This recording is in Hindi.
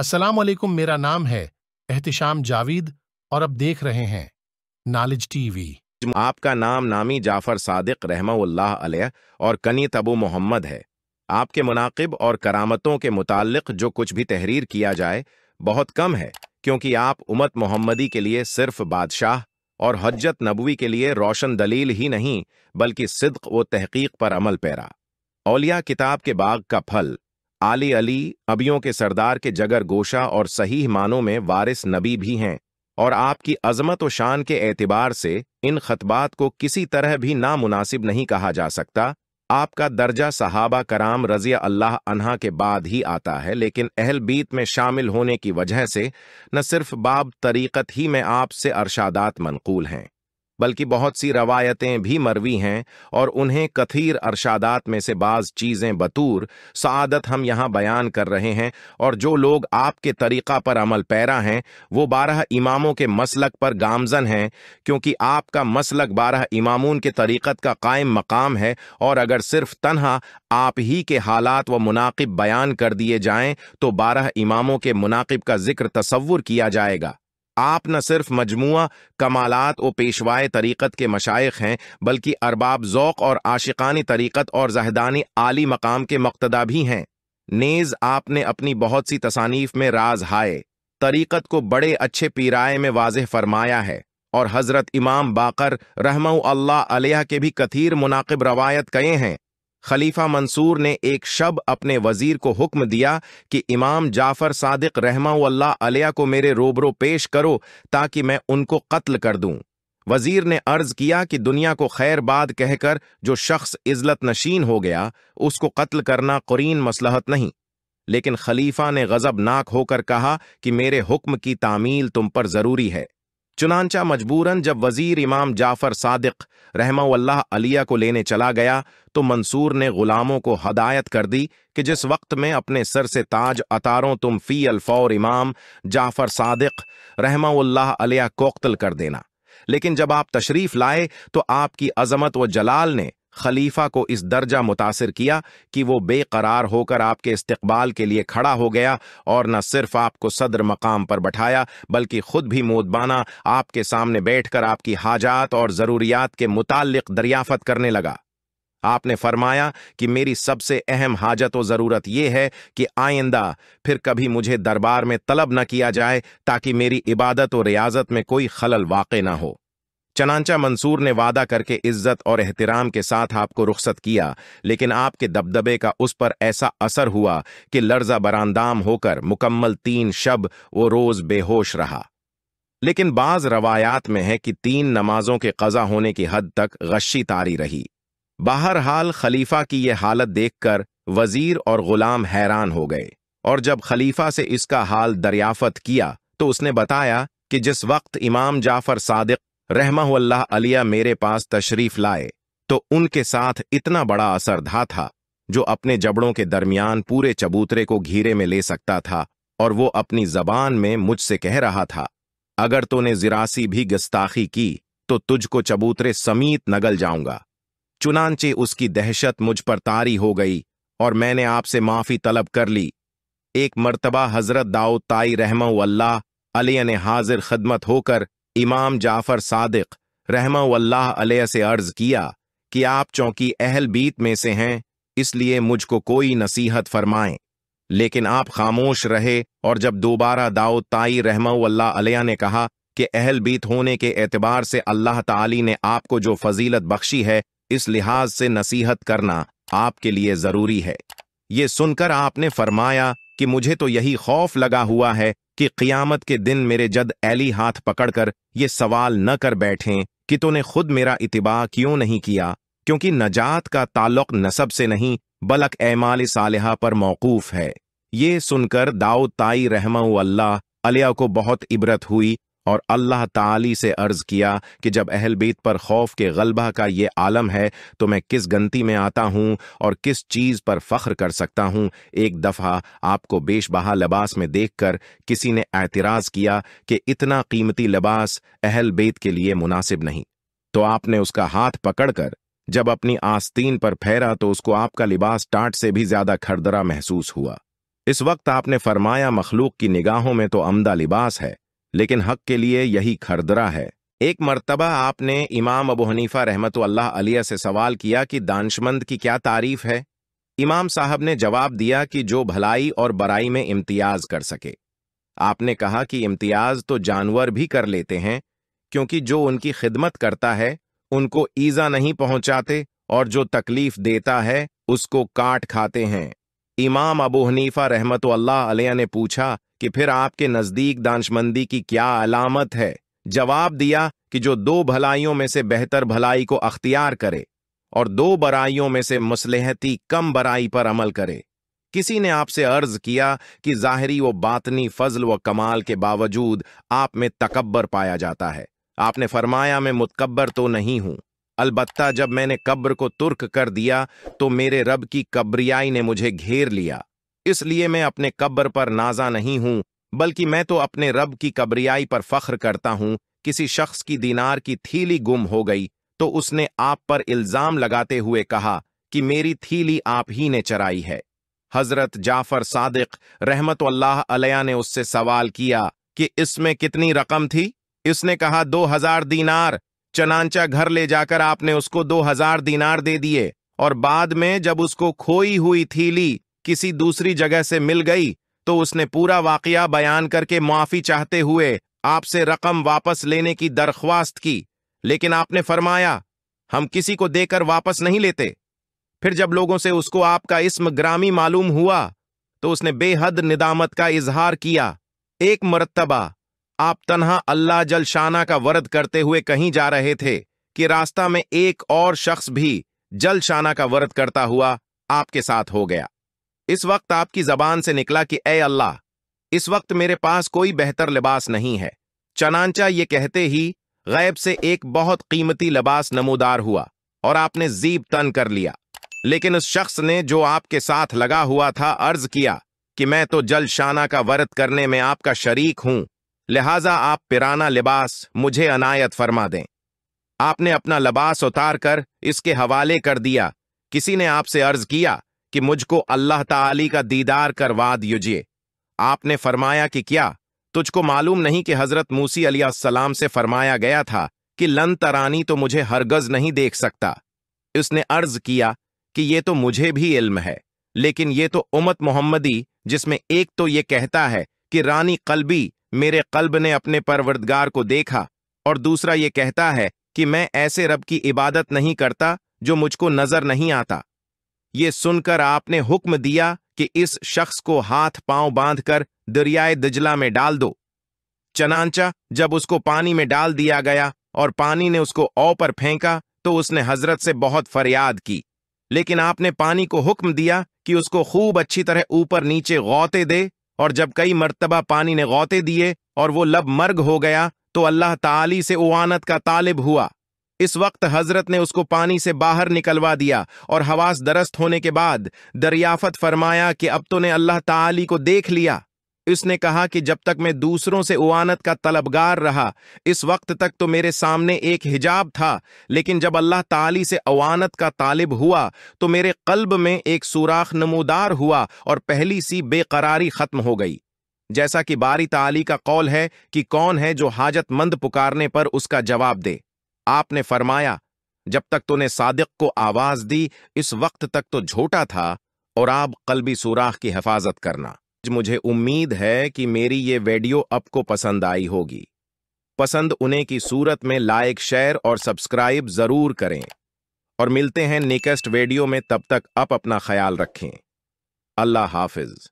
अस्सलाम वालेकुम मेरा नाम है एहतिशाम जावेद और अब देख रहे हैं नॉलेज टीवी आपका नाम नामी जाफर सादिक रहमल्ला और कनी अबू मोहम्मद है आपके मुनाकिब और करामतों के मुतालिक जो कुछ भी तहरीर किया जाए बहुत कम है क्योंकि आप उमत मोहम्मदी के लिए सिर्फ बादशाह और हजत नबवी के लिए रोशन दलील ही नहीं बल्कि सिद्क व तहकीक पर अमल पैरा औलिया किताब के बाग का फल आली अली अबियों के सरदार के जगर गोशा और सही मानों में वारिस नबी भी हैं और आपकी अजमत व शान के एतबार से इन खतबात को किसी तरह भी नामुनासिब नहीं कहा जा सकता आपका दर्जा सहाबा कराम रजिया अल्लाह अनहा के बाद ही आता है लेकिन अहल बीत में शामिल होने की वजह से न सिर्फ बाब तरीक़त ही में आपसे अरशादात मनकूल हैं बल्कि बहुत सी रवायतें भी मरवी हैं और उन्हें कथीर अरशादात में से बाज चीज़ें बतूर सदत हम यहाँ बयान कर रहे हैं और जो लोग आपके तरीक़ा पर अमल पैरा हैं वो बारह इमामों के मसलक पर गामजन हैं क्योंकि आपका मसलक बारह इमामून के तरीक़त का कायम मकाम है और अगर सिर्फ तनहा आप ही के हालात व मुनाकब बयान कर दिए जाएं तो बारह इमामों के मुनाकब का जिक्र तस्वुर किया जाएगा आप न सिर्फ मजमुआ कमालात व पेशवाए तरीक़त के मशाइ हैं बल्कि अरबाब ओक़ और आशिकानी तरीक़त और जहदानी आली मकाम के मकतदा भी हैं नेज़ आपने अपनी बहुत सी तसानीफ में राज हाय तरीक़त को बड़े अच्छे पीराए में वाज फरमाया है और हज़रत इमाम बाकर रहमा अल्लाह के भी कथीर मुनाकब रवायत कए हैं खलीफा मंसूर ने एक शब अपने वजीर को हुक्म दिया कि इमाम जाफर सादिक रहमाउल्ला अलिया को मेरे रोबरो पेश करो ताकि मैं उनको कत्ल कर दूं वजीर ने अर्ज किया कि दुनिया को खैरबाद कहकर जो शख्स इजलत नशीन हो गया उसको कत्ल करना कुरीन मसलहत नहीं लेकिन खलीफा ने गजबनाक होकर कहा कि मेरे हुक्म की तामील तुम पर जरूरी है चुनाचा मजबूरन जब वजीर इमाम जाफर सादिक रहमाल्ला अलिया को लेने चला गया तो मंसूर ने गुलामों को हदायत कर दी कि जिस वक्त में अपने सर से ताज अतारों तुम फी अल्फौर इमाम जाफर सादिक रहमाल्ला अलिया कोख्तल कर देना लेकिन जब आप तशरीफ लाए तो आपकी अजमत व जलाल ने खलीफा को इस दर्जा मुतासर किया कि वो बेकरार होकर आपके इस्तबाल के लिए खड़ा हो गया और न सिर्फ आपको सदर मकाम पर बैठाया बल्कि खुद भी मोदबाना आपके सामने बैठकर आपकी हाजात और ज़रूरियात के मुतालिक दरियाफत करने लगा आपने फरमाया कि मेरी सबसे अहम हाजत और ज़रूरत यह है कि आइंदा फिर कभी मुझे दरबार में तलब न किया जाए ताकि मेरी इबादत और रियाजत में कोई खलल वाक़ न हो चनाचा मंसूर ने वादा करके इज्जत और एहतराम के साथ आपको रुखसत किया लेकिन आपके दबदबे का उस पर ऐसा असर हुआ कि लर्जा बरामदाम होकर मुकम्मल तीन शब वो रोज बेहोश रहा लेकिन बाज रवायात में है कि तीन नमाजों के कज़ा होने की हद तक गशी तारी रही बहरहाल खलीफा की यह हालत देखकर वजीर और गुलाम हैरान हो गए और जब खलीफा से इसका हाल दरियाफत किया तो उसने बताया कि जिस वक्त इमाम जाफर सादिक रहमाल्ला अलिया मेरे पास तशरीफ लाए तो उनके साथ इतना बड़ा धा था जो अपने जबड़ों के दरमियान पूरे चबूतरे को घीरे में ले सकता था और वो अपनी जबान में मुझसे कह रहा था अगर तूने जिरासी भी गस्ताखी की तो तुझको चबूतरे समीत नगल जाऊंगा चुनानचे उसकी दहशत मुझ पर तारी हो गई और मैंने आपसे माफी तलब कर ली एक मर्तबा हजरत दाऊ ताई रहमा अल्लाह अलिया ने हाजिर खदमत होकर इमाम जाफर सादिक रहमा से अर्ज किया कि आप चौंकि अहल बीत में से हैं इसलिए मुझको कोई नसीहत फरमाएं लेकिन आप खामोश रहे और जब दोबारा दाओ ताई रहमा ने कहा कि अहल बीत होने के एतबार से अल्लाह ताली ने आपको जो फजीलत बख्शी है इस लिहाज से नसीहत करना आपके लिए ज़रूरी है ये सुनकर आपने फरमाया कि मुझे तो यही खौफ लगा हुआ है कि क़ियामत के दिन मेरे जद ऐली हाथ पकड़कर ये सवाल न कर बैठें कि तूने खुद मेरा इतबा क्यों नहीं किया क्योंकि नजात का ताल्लुक नसब से नहीं बलक एमाल सालहा पर मौकूफ है ये सुनकर दाऊ ताई रहमा अल्लाह अलिया को बहुत इबरत हुई और अल्लाह ताली से अर्ज किया कि जब अहल बीत पर खौफ के गलबा का ये आलम है तो मैं किस गनती में आता हूँ और किस चीज़ पर फ़ख्र कर सकता हूँ एक दफ़ा आपको बेशबहा लिबास में देखकर किसी ने एतराज़ किया कि इतना कीमती लिबास अहल बेत के लिए मुनासिब नहीं तो आपने उसका हाथ पकड़कर जब अपनी आस्तीन पर फेरा तो उसको आपका लिबास टाट से भी ज्यादा खरदरा महसूस हुआ इस वक्त आपने फरमाया मखलूक की निगाहों में तो अमदा लिबास है लेकिन हक के लिए यही खरदरा है एक मरतबा आपने इमाम अबू हनीफा रहमत अल्लाह से सवाल किया कि दानशमंद की क्या तारीफ है इमाम साहब ने जवाब दिया कि जो भलाई और बराई में इम्तियाज कर सके आपने कहा कि इम्तियाज तो जानवर भी कर लेते हैं क्योंकि जो उनकी खिदमत करता है उनको ईजा नहीं पहुंचाते और जो तकलीफ देता है उसको काट खाते हैं इमाम अबू हनीफा रहमत अल्लाह ने पूछा कि फिर आपके नजदीक दानशमंदी की क्या अलामत है जवाब दिया कि जो दो भलाइयों में से बेहतर भलाई को अख्तियार करे और दो बराइयों में से मसलहती कम बराई पर अमल करे किसी ने आपसे अर्ज किया कि जाहरी व बातनी फजल व कमाल के बावजूद आप में तकबर पाया जाता है आपने फरमाया मैं मुतकबर तो नहीं हूं अलबत्ता जब मैंने कब्र को तुर्क कर दिया तो मेरे रब की कब्रियाई ने मुझे घेर लिया इसलिए मैं अपने कब्र पर नाजा नहीं हूं बल्कि मैं तो अपने रब की कब्रियाई पर फख्र करता हूं किसी शख्स की दीनार की थीली गुम हो गई तो उसने आप पर इल्जाम लगाते हुए कहा कि मेरी थीली आप ही ने चराई है हजरत जाफर सादिक रहमत अल्लाह ने उससे सवाल किया कि इसमें कितनी रकम थी इसने कहा दो हजार दीनार चनाचा घर ले जाकर आपने उसको दो हजार दीनार दे दिए और बाद में जब उसको खोई हुई थीली किसी दूसरी जगह से मिल गई तो उसने पूरा वाकया बयान करके मुआफ़ी चाहते हुए आपसे रकम वापस लेने की दरख्वास्त की लेकिन आपने फरमाया हम किसी को देकर वापस नहीं लेते फिर जब लोगों से उसको आपका इसम ग्रामी मालूम हुआ तो उसने बेहद निदामत का इजहार किया एक मरतबा आप तनहा अल्लाह जल शाना का वरद करते हुए कहीं जा रहे थे कि रास्ता में एक और शख्स भी जल शाना का वरद करता हुआ आपके साथ हो गया इस वक्त आपकी जबान से निकला कि ए अल्लाह इस वक्त मेरे पास कोई बेहतर लिबास नहीं है चनानचा ये कहते ही गैब से एक बहुत कीमती लिबास नमोदार हुआ और आपने जीब तन कर लिया लेकिन उस शख्स ने जो आपके साथ लगा हुआ था अर्ज किया कि मैं तो जल शाना का वरत करने में आपका शरीक हूं लिहाजा आप पिराना लिबास मुझे अनायत फरमा दें आपने अपना लिबास उतार कर इसके हवाले कर दिया किसी ने आपसे अर्ज किया कि मुझको अल्लाह ताली का दीदार करवा दीजिए आपने फरमाया कि क्या तुझको मालूम नहीं कि हजरत मूसी अलीसलाम से फरमाया गया था कि लन तरानी तो मुझे हरगज नहीं देख सकता उसने अर्ज किया कि ये तो मुझे भी इल्म है लेकिन ये तो उमत मोहम्मदी जिसमें एक तो ये कहता है कि रानी कल्बी मेरे कल्ब ने अपने परवरदगार को देखा और दूसरा ये कहता है कि मैं ऐसे रब की इबादत नहीं करता जो मुझको नजर नहीं आता ये सुनकर आपने हुक्म दिया कि इस शख्स को हाथ पांव बांधकर दरियाए दजला में डाल दो चनाचा जब उसको पानी में डाल दिया गया और पानी ने उसको औ पर फेंका तो उसने हजरत से बहुत फरियाद की लेकिन आपने पानी को हुक्म दिया कि उसको खूब अच्छी तरह ऊपर नीचे गौते दे और जब कई मर्तबा पानी ने गौते दिए और वो लब मर्ग हो गया तो अल्लाह ताली से उवानत का तालिब हुआ इस वक्त हजरत ने उसको पानी से बाहर निकलवा दिया और हवास दरस्त होने के बाद दरियाफत फरमाया कि अब तो ने अल्लाह ताली को देख लिया उसने कहा कि जब तक मैं दूसरों से उवानत का तलबगार रहा इस वक्त तक तो मेरे सामने एक हिजाब था लेकिन जब अल्लाह ताली से अवानत का तालिब हुआ तो मेरे कल्ब में एक सुराख नमोदार हुआ और पहली सी बेकरारी खत्म हो गई जैसा कि बारी ताली का कौल है कि कौन है जो हाजतमंद पुकारने पर उसका जवाब दे आपने फरमाया जब तक तूने सादिक को आवाज दी इस वक्त तक तो झोटा था और आप कलबी सुराख की हिफाजत करना मुझे उम्मीद है कि मेरी ये वीडियो आपको पसंद आई होगी पसंद उन्हें की सूरत में लाइक शेयर और सब्सक्राइब जरूर करें और मिलते हैं नेक्स्ट वीडियो में तब तक आप अपना ख्याल रखें अल्लाह हाफिज़